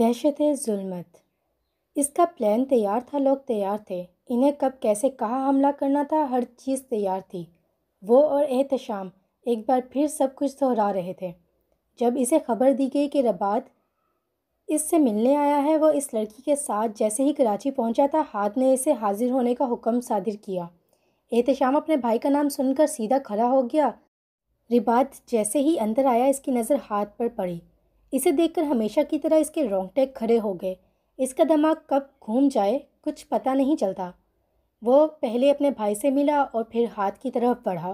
दहशत जुल्मत इसका प्लान तैयार था लोग तैयार थे इन्हें कब कैसे कहाँ हमला करना था हर चीज़ तैयार थी वो और एहतशाम एक बार फिर सब कुछ दोहरा रहे थे जब इसे खबर दी गई कि रबात इससे मिलने आया है वो इस लड़की के साथ जैसे ही कराची पहुंचा था हाथ ने इसे हाजिर होने का हुक्म सादिर किया एहतशाम अपने भाई का नाम सुनकर सीधा खड़ा हो गया रिबात जैसे ही अंदर आया इसकी नज़र हाथ पर पड़ी इसे देखकर हमेशा की तरह इसके रोंगटे खड़े हो गए इसका दिमाग कब घूम जाए कुछ पता नहीं चलता वो पहले अपने भाई से मिला और फिर हाथ की तरफ बढ़ा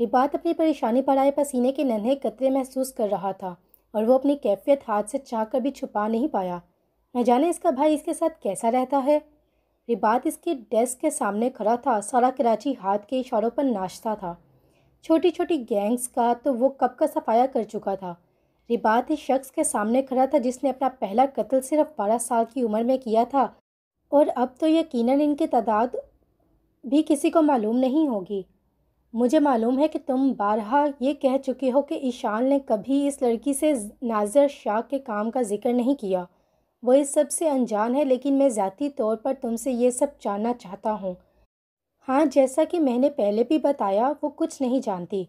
रिबात अपनी परेशानी पड़ाए आए पसीने के नन्हे कतरे महसूस कर रहा था और वो अपनी कैफियत हाथ से चाह कर भी छुपा नहीं पाया न जाने इसका भाई इसके साथ कैसा रहता है रिबात इसके डेस्क के सामने खड़ा था सारा कराची हाथ के इशारों पर नाचता था छोटी छोटी गैंग्स का तो वो कब का सफाया कर चुका था रिबात इस शख्स के सामने खड़ा था जिसने अपना पहला कत्ल सिर्फ बारह साल की उम्र में किया था और अब तो यकीनन इनकी तादाद भी किसी को मालूम नहीं होगी मुझे मालूम है कि तुम बारहा ये कह चुके हो कि ईशान ने कभी इस लड़की से नाजर शाह के काम का जिक्र नहीं किया वो इस सब से अनजान है लेकिन मैं ज़ाती तौर पर तुमसे ये सब जानना चाहता हूँ हाँ जैसा कि मैंने पहले भी बताया वो कुछ नहीं जानती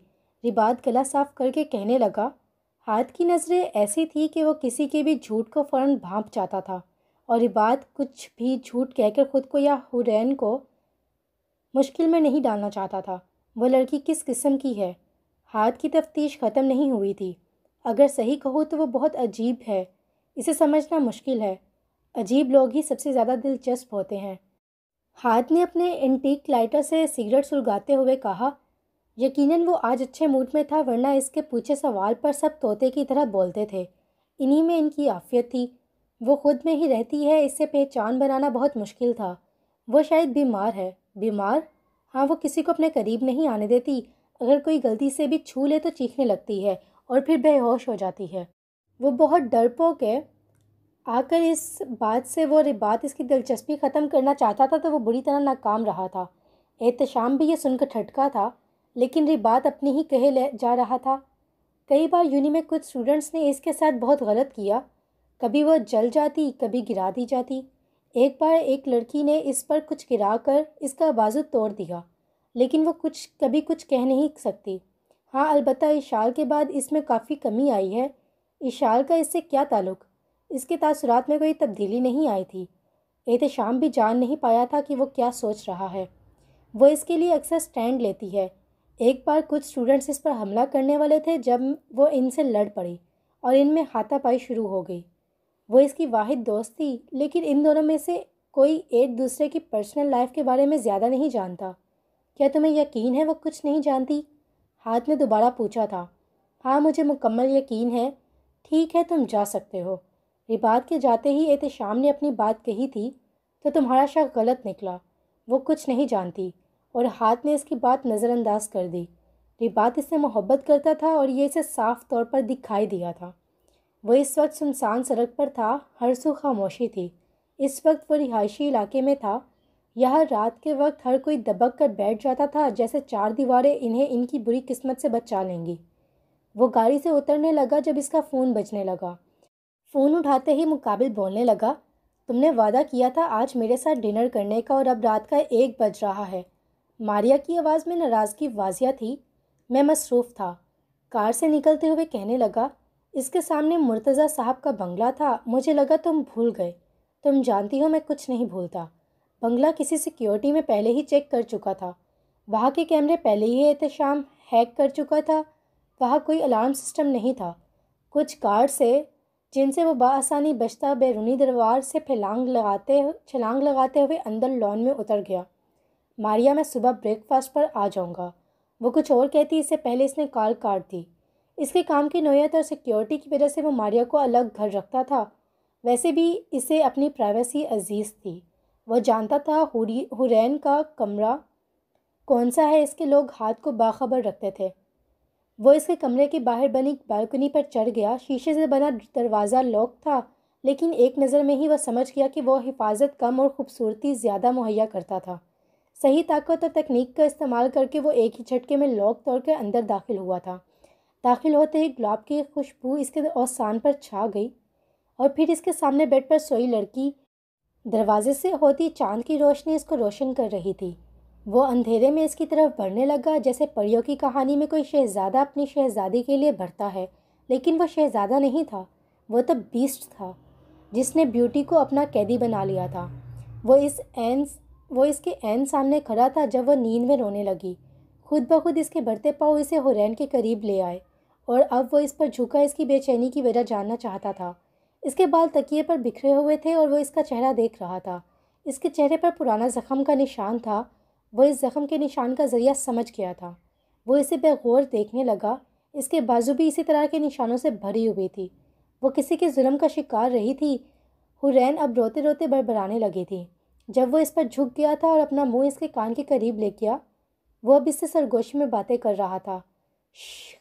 रिबात गला साफ करके कहने लगा हाथ की नज़रें ऐसी थी कि वह किसी के भी झूठ को फ़ौर भाँप जाता था और ये बात कुछ भी झूठ कहकर ख़ुद को या हुरैन को मुश्किल में नहीं डालना चाहता था वह लड़की किस किस्म की है हाथ की तफ्तीश ख़त्म नहीं हुई थी अगर सही कहो तो वो बहुत अजीब है इसे समझना मुश्किल है अजीब लोग ही सबसे ज़्यादा दिलचस्प होते हैं हाथ ने अपने एंटीक लाइटर से सिगरेट सुलगाते हुए कहा यकीनन वो आज अच्छे मूड में था वरना इसके पूछे सवाल पर सब तोते की तरह बोलते थे इन्हीं में इनकी आफियत थी वो खुद में ही रहती है इससे पहचान बनाना बहुत मुश्किल था वो शायद बीमार है बीमार हाँ वो किसी को अपने करीब नहीं आने देती अगर कोई गलती से भी छू ले तो चीखने लगती है और फिर बेहोश हो जाती है वो बहुत डरपोक है आकर इस बात से वो रिबात इसकी दिलचस्पी ख़त्म करना चाहता था तो वो बुरी तरह नाकाम रहा था एहतम भी ये सुनकर ठटका था लेकिन रे बात अपने ही कहे ले जा रहा था कई बार यूनि में कुछ स्टूडेंट्स ने इसके साथ बहुत गलत किया कभी वह जल जाती कभी गिरा दी जाती एक बार एक लड़की ने इस पर कुछ गिरा कर इसका बाजू तोड़ दिया लेकिन वह कुछ कभी कुछ कह नहीं सकती हाँ अलबत् इशाल के बाद इसमें काफ़ी कमी आई है इशाल का इससे क्या ताल्लुक इसके तासरात में कोई तब्दीली नहीं आई थी एहतम तो भी जान नहीं पाया था कि वो क्या सोच रहा है वह इसके लिए अक्सर स्टैंड लेती है एक बार कुछ स्टूडेंट्स इस पर हमला करने वाले थे जब वो इनसे लड़ पड़ी और इनमें हाथापाई शुरू हो गई वो इसकी वाहिद दोस्त थी लेकिन इन दोनों में से कोई एक दूसरे की पर्सनल लाइफ के बारे में ज़्यादा नहीं जानता क्या तुम्हें यकीन है वो कुछ नहीं जानती हाथ ने दोबारा पूछा था हाँ मुझे मुकम्मल यकीन है ठीक है तुम जा सकते हो रिबात के जाते ही एहत ने अपनी बात कही थी तो तुम्हारा शक गलत निकला वो कुछ नहीं जानती और हाथ ने इसकी बात नज़रअंदाज कर दी रिबात इससे मोहब्बत करता था और ये इसे साफ तौर पर दिखाई दिया था वह इस वक्त सुनसान सड़क पर था हर सू खामोशी थी इस वक्त वह रिहायशी इलाके में था यह रात के वक्त हर कोई दबक कर बैठ जाता था जैसे चार दीवारें इन्हें इनकी बुरी किस्मत से बचा लेंगी वो गाड़ी से उतरने लगा जब इसका फ़ोन बजने लगा फ़ोन उठाते ही मुकाबिल बोलने लगा तुमने वादा किया था आज मेरे साथ डिनर करने का और अब रात का एक बज रहा है मारिया की आवाज़ में नाराज़गी वाजिया थी मैं मसरूफ़ था कार से निकलते हुए कहने लगा इसके सामने मुर्तज़ा साहब का बंगला था मुझे लगा तुम भूल गए तुम जानती हो मैं कुछ नहीं भूलता बंगला किसी सिक्योरिटी में पहले ही चेक कर चुका था वहाँ के कैमरे पहले ही एहतम हैक कर चुका था वहाँ कोई अलार्म सिस्टम नहीं था कुछ कार्ड से जिनसे वो बासानी बचता बैरूनी दरबार से फैलांग लगाते छलांग लगाते हुए अंदर लॉन में उतर गया मारिया मैं सुबह ब्रेकफास्ट पर आ जाऊँगा वो कुछ और कहती इससे पहले इसने कार काट दी इसके काम की नोयत और सिक्योरिटी की वजह से वो मारिया को अलग घर रखता था वैसे भी इसे अपनी प्राइवेसी अजीज़ थी वह जानता था हुरैन का कमरा कौन सा है इसके लोग हाथ को बाखबर रखते थे वो इसके कमरे के बाहर बनी बालकनी पर चढ़ गया शीशे से बना दरवाज़ा लॉक था लेकिन एक नज़र में ही वह समझ गया कि वह हिफाजत कम और ख़ूबसूरती ज़्यादा मुहैया करता था सही ताकत और तकनीक का इस्तेमाल करके वो एक ही झटके में लॉक तोड़ के अंदर दाखिल हुआ था दाखिल होते ही गुलाब की खुशबू इसके औसान पर छा गई और फिर इसके सामने बेड पर सोई लड़की दरवाजे से होती चांद की रोशनी इसको रोशन कर रही थी वो अंधेरे में इसकी तरफ बढ़ने लगा जैसे परियों की कहानी में कोई शहज़ादा अपनी शहज़ादी के लिए भरता है लेकिन वो शहज़ादा नहीं था वो तो बीस्ट था जिसने ब्यूटी को अपना कैदी बना लिया था वो इस एंस वो इसके एन सामने खड़ा था जब वह नींद में रोने लगी खुद ब खुद इसके बढ़ते पाव इसे हुरैन के करीब ले आए और अब वो इस पर झुका इसकी बेचैनी की वजह जानना चाहता था इसके बाल तकिए पर बिखरे हुए थे और वो इसका चेहरा देख रहा था इसके चेहरे पर पुराना ज़ख्म का निशान था वो इस ज़ख़म के निशान का ज़रिया समझ गया था वो इसे बेगौर देखने लगा इसके बाजू भी इसी तरह के निशानों से भरी हुई थी वो किसी के जुल्म का शिकार रही थी हुरैन अब रोते रोते बड़बड़ाने लगी थी जब वो इस पर झुक गया था और अपना मुंह इसके कान के करीब ले गया वो अब इससे सरगोशी में बातें कर रहा था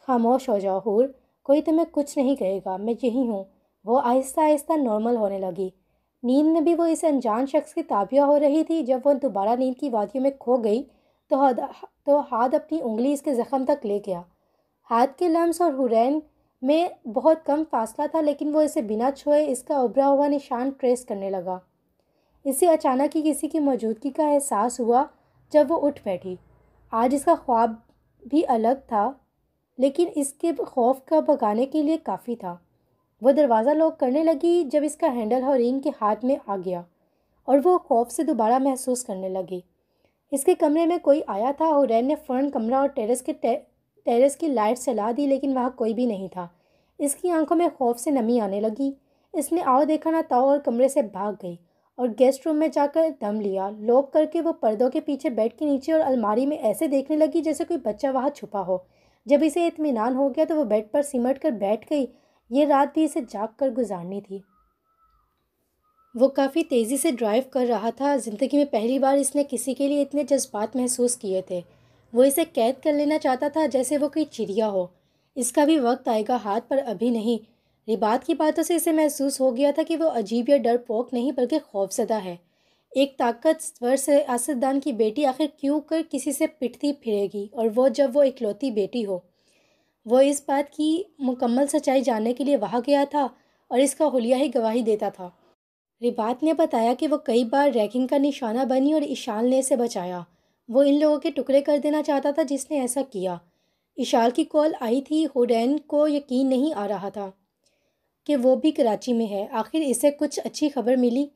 खामोश हो जाओ हूर कोई तुम्हें कुछ नहीं कहेगा मैं यही हूँ वो आहिस्ता आहिस्ता नॉर्मल होने लगी नींद में भी वो इस अनजान शख्स की ताबिया हो रही थी जब वो दोबारा नींद की वादियों में खो गई तो हाद तो हाथ अपनी उंगली इसके ज़ख़म तक ले गया हाथ के लम्स और हुरैन में बहुत कम फासला था लेकिन वो इसे बिना छुए इसका उभरा हुआ निशान ट्रेस करने लगा इसे अचानक ही किसी की मौजूदगी का एहसास हुआ जब वो उठ बैठी आज इसका ख्वाब भी अलग था लेकिन इसके खौफ का भगाने के लिए काफ़ी था वह दरवाज़ा लॉक करने लगी जब इसका हैंडल हरीन के हाथ में आ गया और वो खौफ से दोबारा महसूस करने लगी इसके कमरे में कोई आया था हुरैन ने फ्रंट कमरा और टेरेस के टे, टेरेस की लाइट चला दी लेकिन वहाँ कोई भी नहीं था इसकी आंखों में खौफ से नमी आने लगी इसने आओ देखा ना ताओ और कमरे से भाग गई और गेस्ट रूम में जाकर दम लिया लॉक करके वो पर्दों के पीछे बेड के नीचे और अलमारी में ऐसे देखने लगी जैसे कोई बच्चा वहाँ छुपा हो जब इसे इतमान हो गया तो वह बेड पर सिमट कर बैठ गई ये रात भी इसे जाग कर गुजारनी थी वो काफ़ी तेज़ी से ड्राइव कर रहा था ज़िंदगी में पहली बार इसने किसी के लिए इतने जज्बात महसूस किए थे वो इसे कैद कर लेना चाहता था जैसे वो कोई चिड़िया हो इसका भी वक्त आएगा हाथ पर अभी नहीं रिबात की बातों से इसे महसूस हो गया था कि वह अजीब या डर पोक नहीं बल्कि खौफजदा है एक ताकतवर से आसदान की बेटी आखिर क्यों कर किसी से पिटती फिरेगी और वो जब वो इकलौती बेटी हो वो इस बात की मुकम्मल सच्चाई जानने के लिए वहाँ गया था और इसका हुलिया ही गवाही देता था रिबात ने बताया कि वो कई बार रैकिंग का निशाना बनी और इशाल ने इसे बचाया वो इन लोगों के टुकड़े कर देना चाहता था जिसने ऐसा किया ईशाल की कॉल आई थी होडैन को यकीन नहीं आ रहा था कि वो भी कराची में है आखिर इसे कुछ अच्छी खबर मिली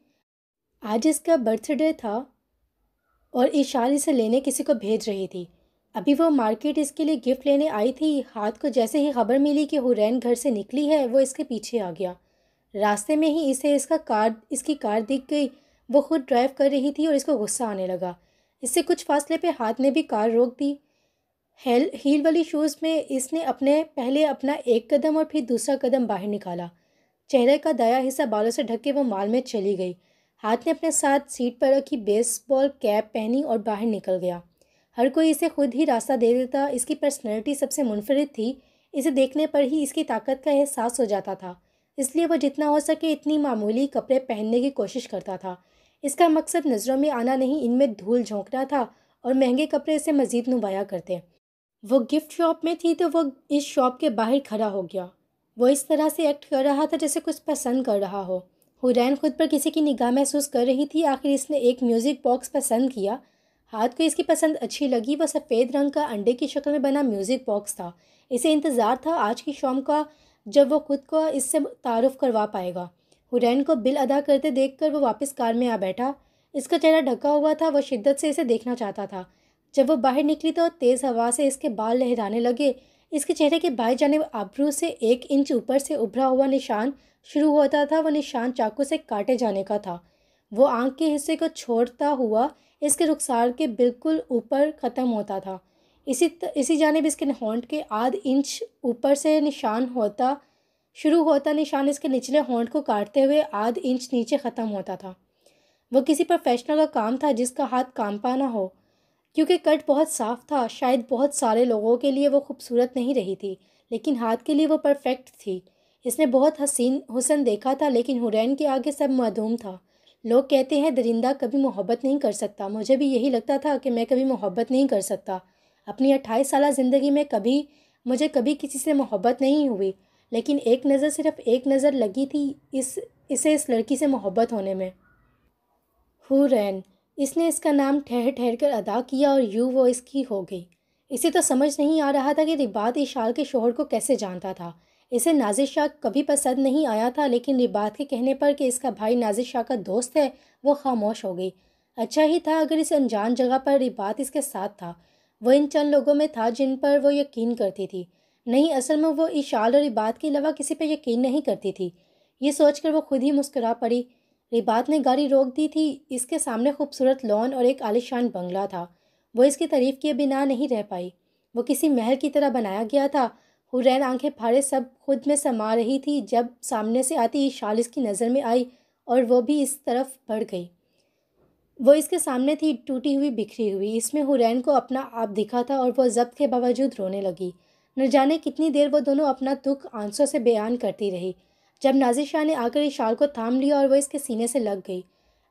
आज इसका बर्थडे था और इशार इसे लेने किसी को भेज रही थी अभी वो मार्केट इसके लिए गिफ्ट लेने आई थी हाथ को जैसे ही खबर मिली कि हुरैन घर से निकली है वो इसके पीछे आ गया रास्ते में ही इसे इसका कार इसकी कार दिख गई वो खुद ड्राइव कर रही थी और इसको गुस्सा आने लगा इससे कुछ फासले पे हाथ ने भी कार रोक दी हेल हील वाली शूज़ में इसने अपने पहले अपना एक कदम और फिर दूसरा कदम बाहर निकाला चेहरे का दाया हिस्सा बालों से ढक के वो माल में चली गई हाथ ने अपने साथ सीट पर रखी बेसबॉल कैप पहनी और बाहर निकल गया हर कोई इसे खुद ही रास्ता दे देता इसकी पर्सनैलिटी सबसे मुनफरद थी इसे देखने पर ही इसकी ताकत का एहसास हो जाता था इसलिए वह जितना हो सके इतनी मामूली कपड़े पहनने की कोशिश करता था इसका मकसद नज़रों में आना नहीं इनमें धूल झोंकना था और महंगे कपड़े इसे मज़ीद नुमाया करते वो गिफ्ट शॉप में थी तो वो इस शॉप के बाहर खड़ा हो गया वो इस तरह से एक्ट कर रहा था जैसे कुछ पसंद कर रहा हो हुरैन खुद पर किसी की निगाह महसूस कर रही थी आखिर इसने एक म्यूज़िक बॉक्स पसंद किया हाथ को इसकी पसंद अच्छी लगी वह सफ़ेद रंग का अंडे की शक्ल में बना म्यूज़िक बॉक्स था इसे इंतज़ार था आज की शाम का जब वो खुद को इससे तारफ़ करवा पाएगा हुरैन को बिल अदा करते देख कर वो वापस कार में आ बैठा इसका चेहरा ढका हुआ था वह शिद्दत से इसे देखना चाहता था जब वो बाहर निकली तो तेज़ हवा से इसके बाल लहराने लगे इसके चेहरे के बाहर जाने आबरू से एक इंच ऊपर से उभरा हुआ निशान शुरू होता था वह निशान चाकू से काटे जाने का था वो आंख के हिस्से को छोड़ता हुआ इसके रुखसार के बिल्कुल ऊपर ख़त्म होता था इसी त, इसी जानब इसके होंट के आध इंच ऊपर से निशान होता शुरू होता निशान इसके निचले होंट को काटते हुए आध इंच नीचे ख़त्म होता था वो किसी प्रोफेशनल का काम था जिसका हाथ काम ना हो क्योंकि कट बहुत साफ था शायद बहुत सारे लोगों के लिए वो खूबसूरत नहीं रही थी लेकिन हाथ के लिए वो परफेक्ट थी इसने बहुत हसीन हुसन देखा था लेकिन हुरैन के आगे सब मदूम था लोग कहते हैं दरिंदा कभी मोहब्बत नहीं कर सकता मुझे भी यही लगता था कि मैं कभी मोहब्बत नहीं कर सकता अपनी अट्ठाईस साल ज़िंदगी में कभी मुझे कभी किसी से मोहब्बत नहीं हुई लेकिन एक नज़र सिर्फ एक नज़र लगी थी इस इसे इस लड़की से मोहब्बत होने में हुरैन इसने इसका नाम ठहर ठहर कर अदा किया और यूं वो इसकी हो गई इसे तो समझ नहीं आ रहा था कि रिबात इशाल के शोहर को कैसे जानता था इसे नाजिर शाह कभी पसंद नहीं आया था लेकिन रिबात के कहने पर कि इसका भाई नाजिर शाह का दोस्त है वो खामोश हो गई अच्छा ही था अगर इस अनजान जगह पर रिबात इसके साथ था वह इन चंद लोगों में था जिन पर वो यकीन करती थी नहीं असल में वो इशाल और रिबात के अलावा किसी पर यकीन नहीं करती थी ये सोचकर वो खुद ही मुस्करा पड़ी रिबात ने गाड़ी रोक दी थी इसके सामने खूबसूरत लॉन और एक आलिशान बंगला था वो इसकी तारीफ किए बिना नहीं रह पाई वो किसी महल की तरह बनाया गया था हुरैन आंखें फाड़े सब खुद में समा रही थी जब सामने से आती शाल इसकी नज़र में आई और वो भी इस तरफ बढ़ गई वो इसके सामने थी टूटी हुई बिखरी हुई इसमें हुरैन को अपना आप दिखा था और वो जब्त के बावजूद रोने लगी न जाने कितनी देर वो दोनों अपना दुख आंसू से बयान करती रही जब नाजिर शाह ने आकर इशार को थाम लिया और वह इसके सीने से लग गई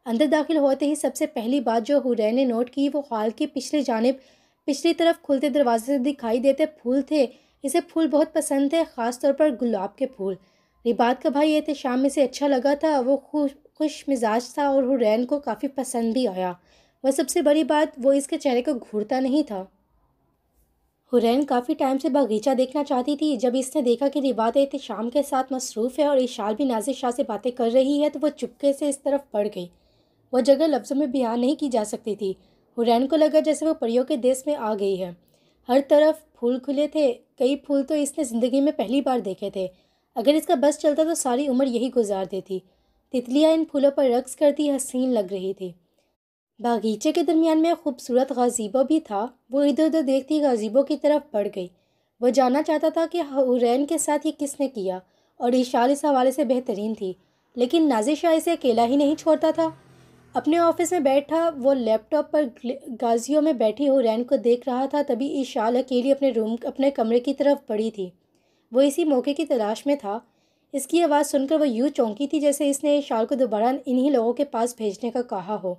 अंदर दाखिल होते ही सबसे पहली बात जो हुरैन ने नोट की वो हॉल की पिछली जानब पिछली तरफ खुलते दरवाजे से दिखाई देते फूल थे इसे फूल बहुत पसंद थे ख़ास तौर पर गुलाब के फूल रिबात का भाई शाम में से अच्छा लगा था वो खुश खुश मिजाज था और हुरैन को काफ़ी पसंद भी आया वह सबसे बड़ी बात वो इसके चेहरे को घूरता नहीं था हुरैन काफ़ी टाइम से बगीचा देखना चाहती थी जब इसने देखा कि रिबात शाम के साथ मसरूफ़ है और इशाल भी नाजिर शाह से बातें कर रही है तो वह चुपके से इस तरफ बढ़ गई वह जगह लफ्ज़ों में बयान नहीं की जा सकती थी हुरैन को लगा जैसे वह परियों के देश में आ गई है हर तरफ फूल खुले थे कई फूल तो इसने ज़िंदगी में पहली बार देखे थे अगर इसका बस चलता तो सारी उम्र यही गुजार देती तितलियाँ इन फूलों पर रक्स करती हसीन लग रही थी बागीचे के दरमियान में खूबसूरत गजीबो भी था वो इधर उधर देखती गज़ीबों की तरफ बढ़ गई वो जानना चाहता था कि हुरैन के साथ ये किसने किया और ईशाल इस हवाले से बेहतरीन थी लेकिन नाजिशा इसे अकेला ही नहीं छोड़ता था अपने ऑफिस में बैठा वो लैपटॉप पर गाजियों में बैठी हुरैन को देख रहा था तभी ईशाल अकेली अपने रूम अपने कमरे की तरफ पड़ी थी वो इसी मौके की तलाश में था इसकी आवाज़ सुनकर वह यूँ चौंकी थी जैसे इसने ईशाल को दोबारा इन्हीं लोगों के पास भेजने का कहा हो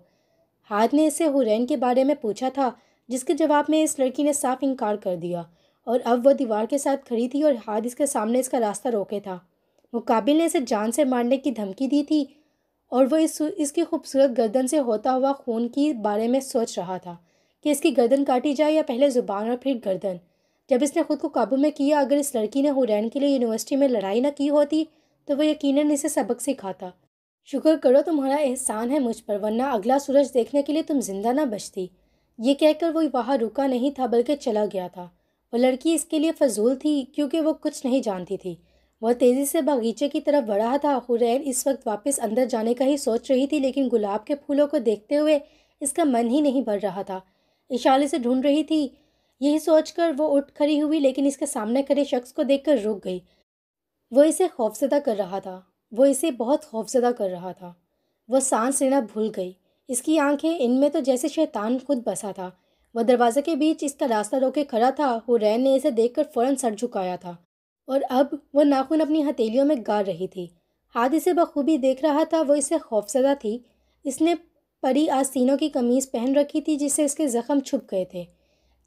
हाथ ने इसे हुरैन के बारे में पूछा था जिसके जवाब में इस लड़की ने साफ इनकार कर दिया और अब वह दीवार के साथ खड़ी थी और हाथ इसके सामने इसका रास्ता रोके था मुकाबिल ने इसे जान से मारने की धमकी दी थी और वह इस इसकी खूबसूरत गर्दन से होता हुआ खून की बारे में सोच रहा था कि इसकी गर्दन काटी जाए या पहले ज़ुबान और फिर गर्दन जब इसने खुद को काबू में किया अगर इस लड़की ने हुरैन के लिए यूनिवर्सिटी में लड़ाई ना की होती तो वह यकीनन इसे सबक सिखाता शुक्र करो तुम्हारा एहसान है मुझ पर वरना अगला सूरज देखने के लिए तुम जिंदा ना बचती ये कहकर वो वहाँ रुका नहीं था बल्कि चला गया था वो लड़की इसके लिए फजूल थी क्योंकि वो कुछ नहीं जानती थी वह तेज़ी से बागीचे की तरफ बढ़ा था हुरैन इस वक्त वापस अंदर जाने का ही सोच रही थी लेकिन गुलाब के फूलों को देखते हुए इसका मन ही नहीं भर रहा था इशारे से ढूंढ रही थी यही सोचकर वो उठ खड़ी हुई लेकिन इसके सामने खड़े शख्स को देखकर रुक गई वो इसे खौफजदा कर रहा था वो इसे बहुत खौफजदा कर रहा था वह सांस लेना भूल गई इसकी आंखें इनमें तो जैसे शैतान खुद बसा था वह दरवाज़े के बीच इसका रास्ता रोके खड़ा था हुरैन ने इसे देखकर फ़ौरन सर झुकाया था और अब वह नाखून अपनी हथेलियों में गार रही थी हाथ इसे बखूबी देख रहा था वो इसे खौफजदा थी इसने परी आस्तीनों की कमीज़ पहन रखी थी जिससे इसके ज़ख्म छुप गए थे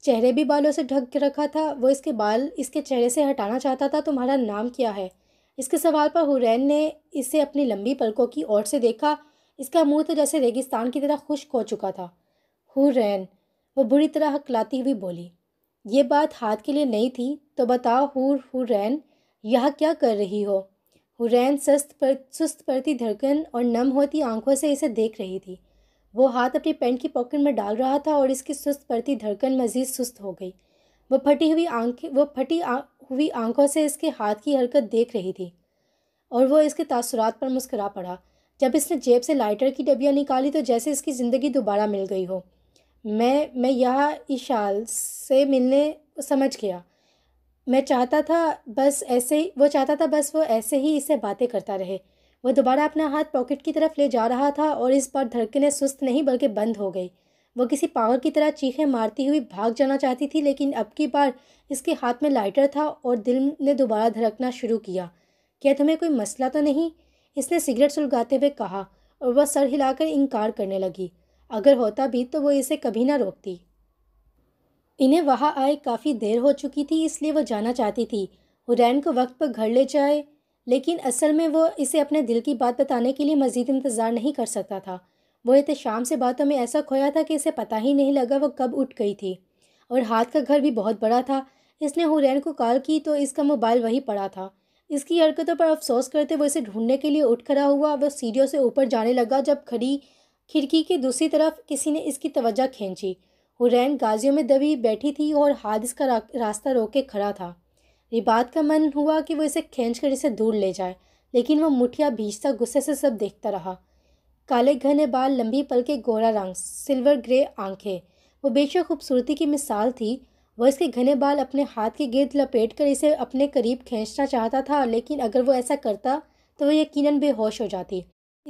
चेहरे भी बालों से ढक रखा था वो इसके बाल इसके चेहरे से हटाना चाहता था तुम्हारा नाम क्या है इसके सवाल पर हुरैन ने इसे अपनी लंबी पलकों की ओर से देखा इसका मुंह तो जैसे रेगिस्तान की तरह खुश्क हो चुका था हुरैन वो बुरी तरह हकलाती हुई बोली ये बात हाथ के लिए नहीं थी तो बताओ हुर हुरैन यह क्या कर रही हो हुरैन सस्त पर सुस्त पड़ती धड़कन और नम होती आंखों से इसे देख रही थी वो हाथ अपनी पेंट की पॉकेट में डाल रहा था और इसकी सुस्त पड़ती धड़कन मज़ीद सुस्त हो गई वो फटी हुई आंखें वो फटी हुई आंखों से इसके हाथ की हरकत देख रही थी और वो इसके तासुरात पर मुस्करा पड़ा जब इसने जेब से लाइटर की डबिया निकाली तो जैसे इसकी ज़िंदगी दोबारा मिल गई हो मैं मैं यह इशाल से मिलने समझ गया मैं चाहता था बस ऐसे ही वो चाहता था बस वो ऐसे ही इससे बातें करता रहे वो दोबारा अपना हाथ पॉकेट की तरफ ले जा रहा था और इस बार धड़कने सुस्त नहीं बल्कि बंद हो गई वह किसी पागल की तरह चीखें मारती हुई भाग जाना चाहती थी लेकिन अब की बार इसके हाथ में लाइटर था और दिल ने दोबारा धड़कना शुरू किया क्या तुम्हें कोई मसला तो नहीं इसने सिगरेट सुलगाते हुए कहा और वह सर हिलाकर इनकार करने लगी अगर होता भी तो वो इसे कभी ना रोकती इन्हें वहाँ आए काफ़ी देर हो चुकी थी इसलिए वह जाना चाहती थी हुरैन को वक्त पर घर ले जाए लेकिन असल में वो इसे अपने दिल की बात बताने के लिए मज़ीद इंतज़ार नहीं कर सकता था इतने शाम से बातों में ऐसा खोया था कि इसे पता ही नहीं लगा वह कब उठ गई थी और हाथ का घर भी बहुत बड़ा था इसने हुरैन को कॉल की तो इसका मोबाइल वहीं पड़ा था इसकी हरकतों पर अफसोस करते वो इसे ढूंढने के लिए उठ खड़ा हुआ वह सीढ़ियों से ऊपर जाने लगा जब खड़ी खिड़की की दूसरी तरफ किसी ने इसकी तवज्जा खींची हुरैन गाजियों में दबी बैठी थी और हादिस का रास्ता रोक के खड़ा था रिबात का मन हुआ कि वो इसे खींच कर इसे दूर ले जाए लेकिन वह मुठिया भीजता गुस्से से सब देखता रहा काले घने बाल लंबी पल के गोरा रंग सिल्वर ग्रे आंखें वो बेशक खूबसूरती की मिसाल थी वह इसके घने बाल अपने हाथ के गिर्द लपेट कर इसे अपने करीब खींचना चाहता था लेकिन अगर वो ऐसा करता तो वह यकीनन बेहोश हो जाती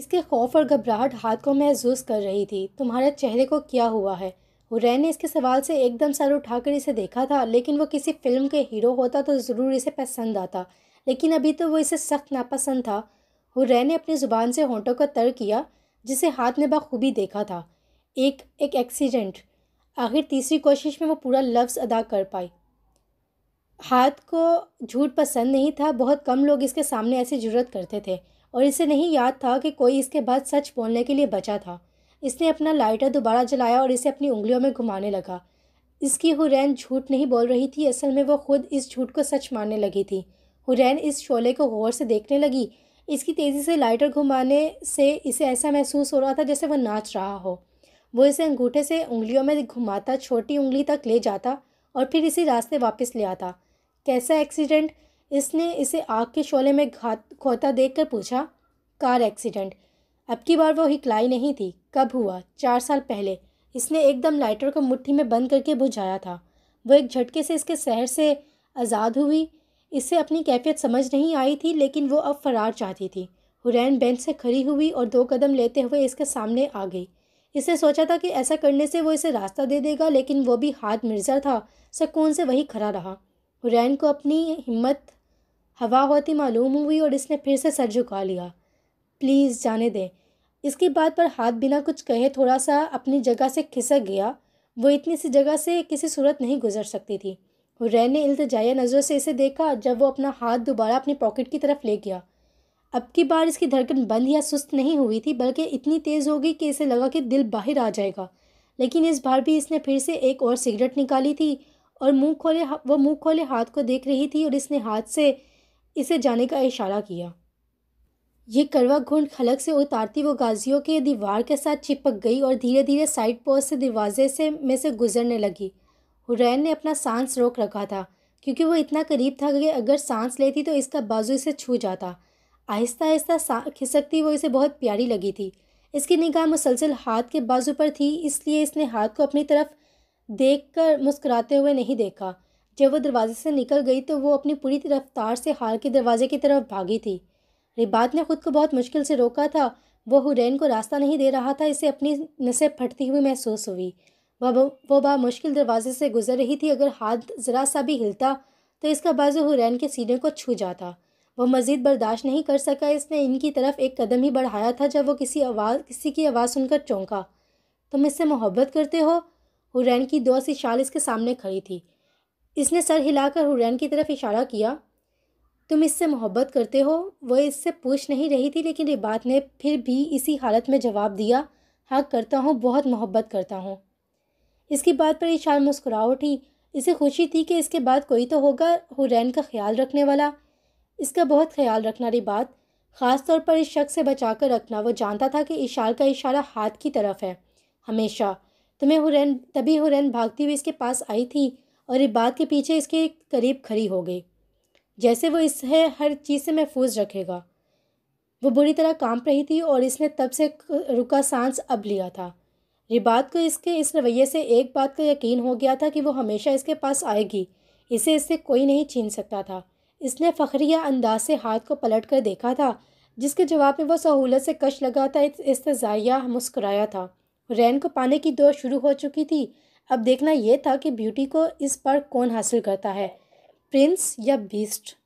इसके खौफ और घबराहट हाथ को महसूस कर रही थी तुम्हारे चेहरे को क्या हुआ है हुरैन ने इसके सवाल से एकदम सर उठाकर इसे देखा था लेकिन वो किसी फिल्म के हीरो होता तो ज़रूर इसे पसंद आता लेकिन अभी तो वो इसे सख्त नापसंद था हुरैन ने अपनी ज़ुबान से होंठों का तर किया जिसे हाथ ने बखूबी देखा था एक एक एक्सीडेंट आखिर तीसरी कोशिश में वो पूरा लफ्ज़ अदा कर पाई हाथ को झूठ पसंद नहीं था बहुत कम लोग इसके सामने ऐसी जरूरत करते थे और इसे नहीं याद था कि कोई इसके बाद सच बोलने के लिए बचा था इसने अपना लाइटर दोबारा जलाया और इसे अपनी उंगलियों में घुमाने लगा इसकी हुरैन झूठ नहीं बोल रही थी असल में वो खुद इस झूठ को सच मानने लगी थी हुरैन इस शोले को गौर से देखने लगी इसकी तेज़ी से लाइटर घुमाने से इसे ऐसा महसूस हो रहा था जैसे वह नाच रहा हो वो इसे अंगूठे से उंगलियों में घुमाता छोटी उंगली तक ले जाता और फिर इसी रास्ते वापस ले आता कैसा एक्सीडेंट इसने इसे आग के शोले में घात खोता देख कर पूछा कार एक्सीडेंट अब की बार वो हिकलाई नहीं थी कब हुआ चार साल पहले इसने एकदम लाइटर को मुट्ठी में बंद करके बुझाया था वो एक झटके से इसके शहर से आज़ाद हुई इससे अपनी कैफियत समझ नहीं आई थी लेकिन वो अब फरार चाहती थी हुरैन बेंच से खड़ी हुई और दो कदम लेते हुए इसके सामने आ गई इसने सोचा था कि ऐसा करने से वो इसे रास्ता दे देगा लेकिन वो भी हाथ मिर्जा था सकून से वही खड़ा रहा हुरैन को अपनी हिम्मत हवा होती मालूम हुई और इसने फिर से सर झुका लिया प्लीज़ जाने दें इसकी बात पर हाथ बिना कुछ कहे थोड़ा सा अपनी जगह से खिसक गया वो इतनी सी जगह से किसी सूरत नहीं गुजर सकती थी रैन ने इल्तजाया नज़रों से इसे देखा जब वो अपना हाथ दोबारा अपनी पॉकेट की तरफ ले गया अब की बार इसकी धड़कन बंद या सुस्त नहीं हुई थी बल्कि इतनी तेज़ हो गई कि इसे लगा कि दिल बाहर आ जाएगा लेकिन इस बार भी इसने फिर से एक और सिगरेट निकाली थी और मुंह खोले वो मुंह खोले हाथ को देख रही थी और इसने हाथ से इसे जाने का इशारा किया ये करवा घुंड खलक से उतारती वो गाजियों के दीवार के साथ चिपक गई और धीरे धीरे साइड पोस्ट से दरवाजे से में से गुजरने लगी हुरैन ने अपना सांस रोक रखा था क्योंकि वो इतना करीब था कि अगर सांस लेती तो इसका बाजू इसे छू जाता आहिस्ता आहिस्ता खिसकती वो इसे बहुत प्यारी लगी थी इसकी निगाह मुसलसल हाथ के बाजू पर थी इसलिए इसने हाथ को अपनी तरफ देख कर मुस्कुराते हुए नहीं देखा जब वो दरवाजे से निकल गई तो वो अपनी पूरी रफ्तार से हार के दरवाजे की तरफ भागी थी रिबात ने खुद को बहुत मुश्किल से रोका था वो हुरैन को रास्ता नहीं दे रहा था इसे अपनी नसें फटती हुई महसूस हुई वह बा मुश्किल दरवाजे से गुजर रही थी अगर हाथ ज़रा सा भी हिलता तो इसका बाजू हुरैन के सीने को छू जाता वह मज़ीद बर्दाश्त नहीं कर सका इसने इनकी तरफ एक कदम ही बढ़ाया था जब वो किसी आवाज़ किसी की आवाज़ सुनकर चौंका तुम इससे मोहब्बत करते हो हुरैन की दो सी शाल इसके सामने खड़ी थी इसने सर हिलाकर हुरैन की तरफ इशारा किया तुम इससे मोहब्बत करते हो वह इससे पूछ नहीं रही थी लेकिन रिबात ने फिर भी इसी हालत में जवाब दिया हाँ करता हूँ बहुत मोहब्बत करता हूँ इसकी बात पर ईशान मुस्कुरा उठी इसे खुशी थी कि इसके बाद कोई तो होगा हुरैन का ख्याल रखने वाला इसका बहुत ख्याल रखना रही बात ख़ास तौर पर इस शख्स से बचा कर रखना वो जानता था कि इशार का इशारा हाथ की तरफ है हमेशा तुम्हें हुरैन तभी हुरैन भागती हुई इसके पास आई थी और ये बात के पीछे इसके करीब खड़ी हो गई जैसे वो इस है हर चीज़ से महफूज रखेगा वो बुरी तरह काँप रही थी और इसने तब से रुका सांस अब लिया था रिबात को इसके इस रवैये से एक बात का यकीन हो गया था कि वो हमेशा इसके पास आएगी इसे इससे कोई नहीं छीन सकता था इसने फ़खरिया अंदाज से हाथ को पलट कर देखा था जिसके जवाब में वो सहूलत से कश लगा था इस तजाया मुस्कुराया था रैन को पाने की दौड़ शुरू हो चुकी थी अब देखना यह था कि ब्यूटी को इस पर कौन हासिल करता है प्रिंस या बीस्ट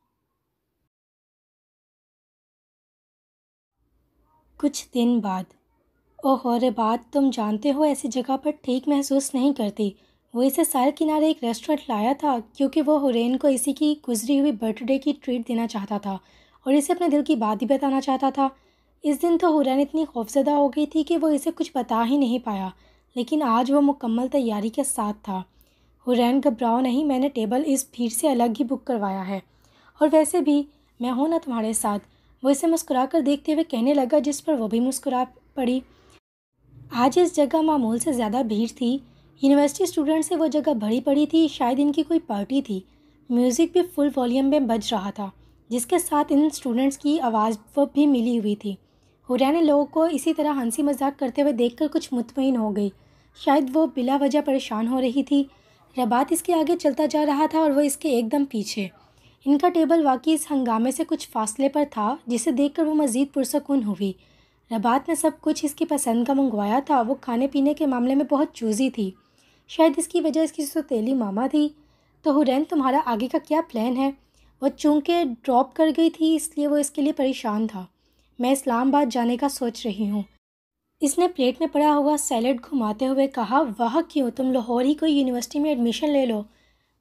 कुछ दिन बाद ओह अरे बात तुम जानते हो ऐसी जगह पर ठीक महसूस नहीं करती वो इसे साल किनारे एक रेस्टोरेंट लाया था क्योंकि वो हुरेन को इसी की गुजरी हुई बर्थडे की ट्रीट देना चाहता था और इसे अपने दिल की बात ही बताना चाहता था इस दिन तो हुरैन इतनी खौफजदा हो गई थी कि वो इसे कुछ बता ही नहीं पाया लेकिन आज वो मुकम्मल तैयारी के साथ था हुरैन घबराओ नहीं मैंने टेबल इस भीड़ से अलग ही बुक करवाया है और वैसे भी मैं हूँ ना तुम्हारे साथ वो इसे मुस्कुरा कर देखते हुए कहने लगा जिस पर वो भी मुस्कुरा पड़ी आज इस जगह मामूल से ज़्यादा भीड़ थी यूनिवर्सिटी स्टूडेंट से वो जगह भरी पड़ी थी शायद इनकी कोई पार्टी थी म्यूज़िक भी फुल वॉल्यूम में बज रहा था जिसके साथ इन स्टूडेंट्स की आवाज़ वो भी मिली हुई थी हुरैन ने लोगों को इसी तरह हंसी मजाक करते हुए देख कर कुछ मुतमिन हो गई शायद वो बिला वजह परेशान हो रही थी रबात इसके आगे चलता जा रहा था और वह इसके एकदम पीछे इनका टेबल वाकई इस हंगामे से कुछ फासले पर था जिसे कर वो मज़ीद पुरसकून हुई रबात ने सब कुछ इसकी पसंद का मंगवाया था वो खाने पीने के मामले में बहुत चूज़ी थी शायद इसकी वजह इसकी सुतेली मामा थी तो हुरैन तुम्हारा आगे का क्या प्लान है वह चूँकि ड्रॉप कर गई थी इसलिए वो इसके लिए परेशान था मैं इस्लामाबाद जाने का सोच रही हूँ इसने प्लेट में पड़ा हुआ सैलड घुमाते हुए कहा वाह क्यों तुम लाहौर ही कोई यूनिवर्सिटी में एडमिशन ले लो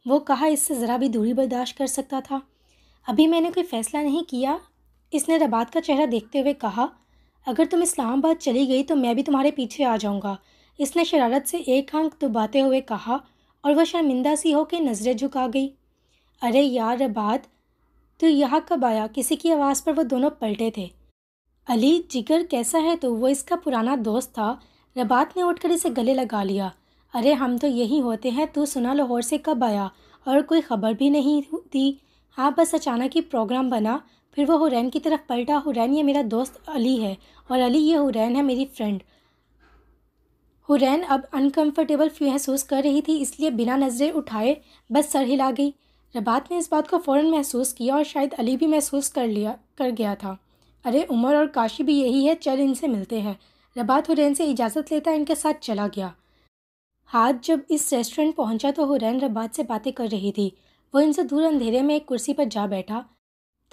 वो कहा इससे ज़रा भी दूरी बर्दाश्त कर सकता था अभी मैंने कोई फ़ैसला नहीं किया इसने रबात का चेहरा देखते हुए कहा अगर तुम इस्लामाबाद चली गई तो मैं भी तुम्हारे पीछे आ जाऊँगा इसने शरारत से एक अंक दुबाते हुए कहा और वह शर्मिंदा सी होकर नज़रें झुका गई अरे यार बात तो यहाँ कब आया किसी की आवाज़ पर वो दोनों पलटे थे अली जिगर कैसा है तो वो इसका पुराना दोस्त था रबात ने उठकर इसे गले लगा लिया अरे हम तो यही होते हैं तू सुना लाहौर से कब आया और कोई ख़बर भी नहीं दी हाँ बस अचानक ही प्रोग्राम बना फिर वह हुरैन की तरफ पलटा हुरैन ये मेरा दोस्त अली है और अली ये हुरैन है मेरी फ्रेंड हुरैन अब अनकंफर्टेबल महसूस कर रही थी इसलिए बिना नज़रें उठाए बस सर हिला गई रबात ने इस बात को फ़ौर महसूस किया और शायद अली भी महसूस कर लिया कर गया था अरे उमर और काशी भी यही है चल इनसे मिलते हैं रबात हुरैन से इजाज़त लेता इनके साथ चला गया हाथ जब इस रेस्टोरेंट पहुंचा तो हुरैन रबात से बातें कर रही थी वो इनसे दूर अंधेरे में एक कुर्सी पर जा बैठा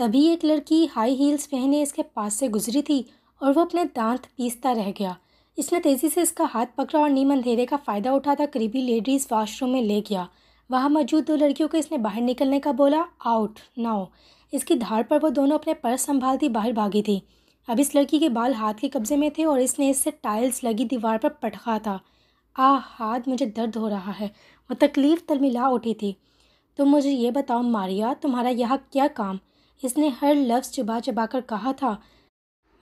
तभी एक लड़की हाई हील्स पहने इसके पास से गुजरी थी और वो अपने दांत पीसता रह गया इसने तेज़ी से इसका हाथ पकड़ा और नीम अंधेरे का फ़ायदा उठाता करीबी लेडीज़ वाशरूम में ले गया वहाँ मौजूद दो लड़कियों को इसने बाहर निकलने का बोला आउट नाउ इसकी धार पर वो दोनों अपने पर्स संभालती बाहर भागी थी अब इस लड़की के बाल हाथ के कब्जे में थे और इसने इससे टाइल्स लगी दीवार पर पटखा था आ हाथ मुझे दर्द हो रहा है वो तकलीफ़ तलमिला उठी थी तुम मुझे ये बताओ मारिया तुम्हारा यहाँ क्या काम इसने हर लफ्ज़ चुबा चुबा कर कहा था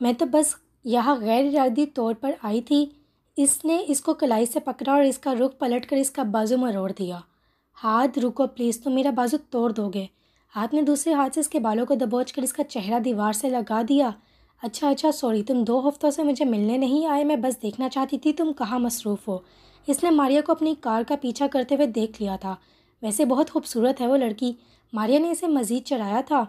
मैं तो बस यहाँ गैर इरादी तौर पर आई थी इसने इसको कलाई से पकड़ा और इसका रुख पलट कर इसका बाजू मरोड़ दिया हाथ रुको प्लीज़ तो मेरा बाजू तोड़ दोगे हाथ ने दूसरे हाथ से इसके बालों को दबोच कर इसका चेहरा दीवार से लगा दिया अच्छा अच्छा सॉरी तुम दो हफ्तों से मुझे मिलने नहीं आए मैं बस देखना चाहती थी तुम कहाँ मसरूफ़ हो इसने मारिया को अपनी कार का पीछा करते हुए देख लिया था वैसे बहुत खूबसूरत है वो लड़की मारिया ने इसे मज़ीद चढ़ाया था